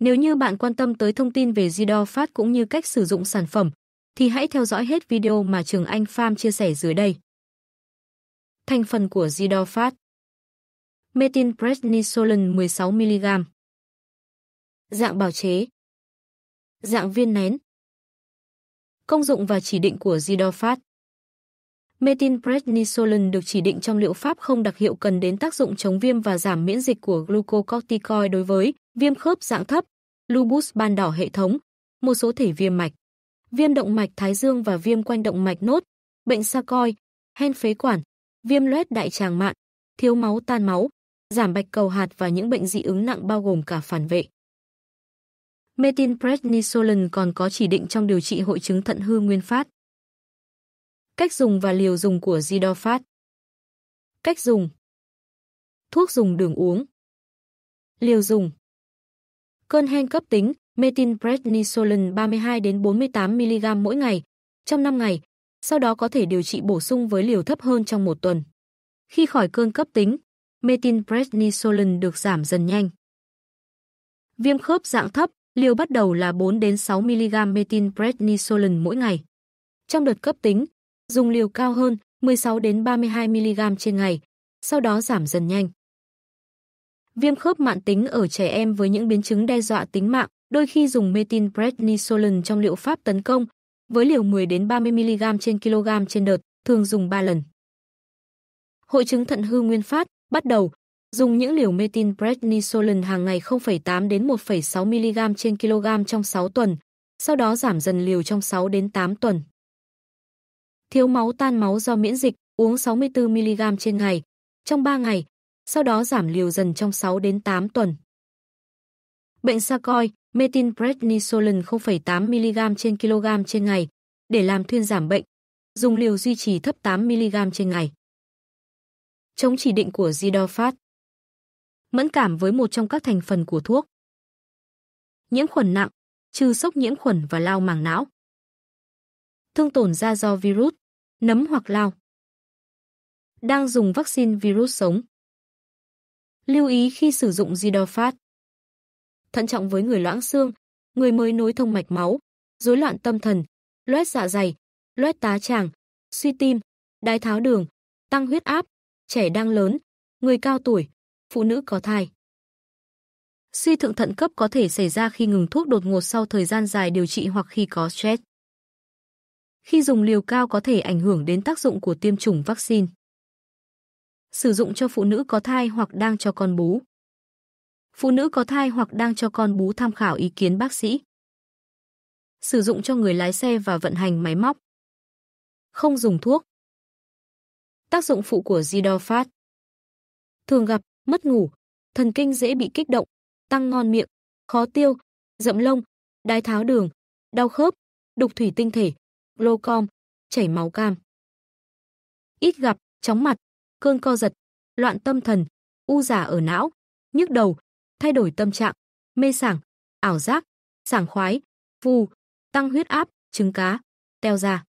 Nếu như bạn quan tâm tới thông tin về Zidor Phát cũng như cách sử dụng sản phẩm, thì hãy theo dõi hết video mà Trường Anh Farm chia sẻ dưới đây. Thành phần của Zidor Phát Methylprednisolone 16mg Dạng bào chế Dạng viên nén Công dụng và chỉ định của Zidor Phát Methylprednisolone được chỉ định trong liệu pháp không đặc hiệu cần đến tác dụng chống viêm và giảm miễn dịch của glucocorticoid đối với viêm khớp dạng thấp, lupus ban đỏ hệ thống, một số thể viêm mạch, viêm động mạch thái dương và viêm quanh động mạch nốt, bệnh sa hen phế quản, viêm loét đại tràng mạn, thiếu máu tan máu, giảm bạch cầu hạt và những bệnh dị ứng nặng bao gồm cả phản vệ. Methylprednisolone còn có chỉ định trong điều trị hội chứng thận hư nguyên phát. Cách dùng và liều dùng của Zidofat Cách dùng Thuốc dùng đường uống Liều dùng cơn hen cấp tính, metinprednisolone 32 đến 48 mg mỗi ngày trong 5 ngày, sau đó có thể điều trị bổ sung với liều thấp hơn trong một tuần. Khi khỏi cơn cấp tính, metinprednisolone được giảm dần nhanh. Viêm khớp dạng thấp, liều bắt đầu là 4 đến 6 mg metinprednisolone mỗi ngày. Trong đợt cấp tính, dùng liều cao hơn 16 đến 32 mg trên ngày, sau đó giảm dần nhanh viêm khớp mạn tính ở trẻ em với những biến chứng đe dọa tính mạng, đôi khi dùng methylprednisolone trong liệu pháp tấn công, với liều 10 đến 30 mg trên kg trên đợt, thường dùng 3 lần. Hội chứng thận hư nguyên phát bắt đầu dùng những liều methylprednisolone hàng ngày 0,8 đến 1,6 mg trên kg trong 6 tuần, sau đó giảm dần liều trong 6 đến 8 tuần. Thiếu máu tan máu do miễn dịch, uống 64 mg trên ngày. Trong 3 ngày, sau đó giảm liều dần trong 6 đến 8 tuần. Bệnh sa coi, metinprednisolone 0,8 mg trên kg trên ngày để làm thuyên giảm bệnh, dùng liều duy trì thấp 8 mg trên ngày. Chống chỉ định của Zidofat. Mẫn cảm với một trong các thành phần của thuốc. Nhiễm khuẩn nặng, trừ sốc nhiễm khuẩn và lao màng não. Thương tổn da do virus, nấm hoặc lao. Đang dùng vaccine virus sống. Lưu ý khi sử dụng Zidofat. Thận trọng với người loãng xương, người mới nối thông mạch máu, rối loạn tâm thần, loét dạ dày, loét tá tràng, suy tim, đái tháo đường, tăng huyết áp, trẻ đang lớn, người cao tuổi, phụ nữ có thai. Suy thượng thận cấp có thể xảy ra khi ngừng thuốc đột ngột sau thời gian dài điều trị hoặc khi có stress. Khi dùng liều cao có thể ảnh hưởng đến tác dụng của tiêm chủng vaccine sử dụng cho phụ nữ có thai hoặc đang cho con bú. Phụ nữ có thai hoặc đang cho con bú tham khảo ý kiến bác sĩ. Sử dụng cho người lái xe và vận hành máy móc. Không dùng thuốc. Tác dụng phụ của Zidofat Thường gặp, mất ngủ, thần kinh dễ bị kích động, tăng ngon miệng, khó tiêu, rậm lông, đái tháo đường, đau khớp, đục thủy tinh thể, lô chảy máu cam. Ít gặp, chóng mặt, cơn co giật, loạn tâm thần, u giả ở não, nhức đầu, thay đổi tâm trạng, mê sảng, ảo giác, sảng khoái, phù, tăng huyết áp, trứng cá, teo da.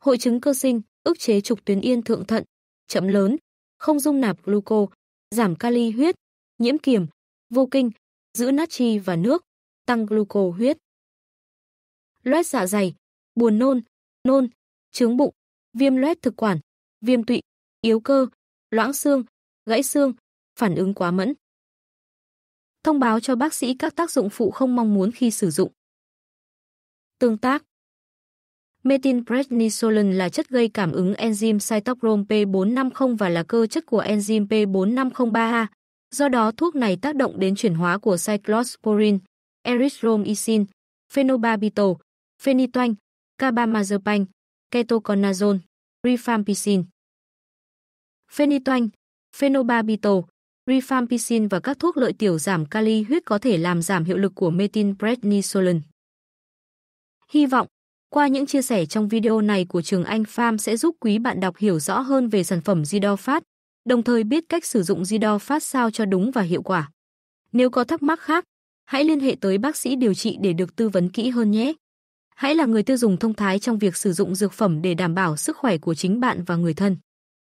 Hội chứng cơ sinh, ức chế trục tuyến yên thượng thận, chậm lớn, không dung nạp gluco, giảm kali huyết, nhiễm kiềm, vô kinh, giữ natri và nước, tăng gluco huyết. Loét dạ dày, buồn nôn, nôn, trướng bụng, viêm loét thực quản, viêm tụy, yếu cơ, loãng xương, gãy xương, phản ứng quá mẫn. Thông báo cho bác sĩ các tác dụng phụ không mong muốn khi sử dụng. Tương tác Methylprednisolone là chất gây cảm ứng enzyme cytochrome P450 và là cơ chất của enzyme P4503A. Do đó, thuốc này tác động đến chuyển hóa của cyclosporin, erythromycin, phenobarbital, phenytoin, carbamazepine, ketoconazole, rifampicin. Phenytoin, Phenobarbital, Rifampicin và các thuốc lợi tiểu giảm kali huyết có thể làm giảm hiệu lực của methylprednisolone. Hy vọng, qua những chia sẻ trong video này của Trường Anh Farm sẽ giúp quý bạn đọc hiểu rõ hơn về sản phẩm Zidofast, đồng thời biết cách sử dụng Zidofast sao cho đúng và hiệu quả. Nếu có thắc mắc khác, hãy liên hệ tới bác sĩ điều trị để được tư vấn kỹ hơn nhé. Hãy là người tiêu dùng thông thái trong việc sử dụng dược phẩm để đảm bảo sức khỏe của chính bạn và người thân.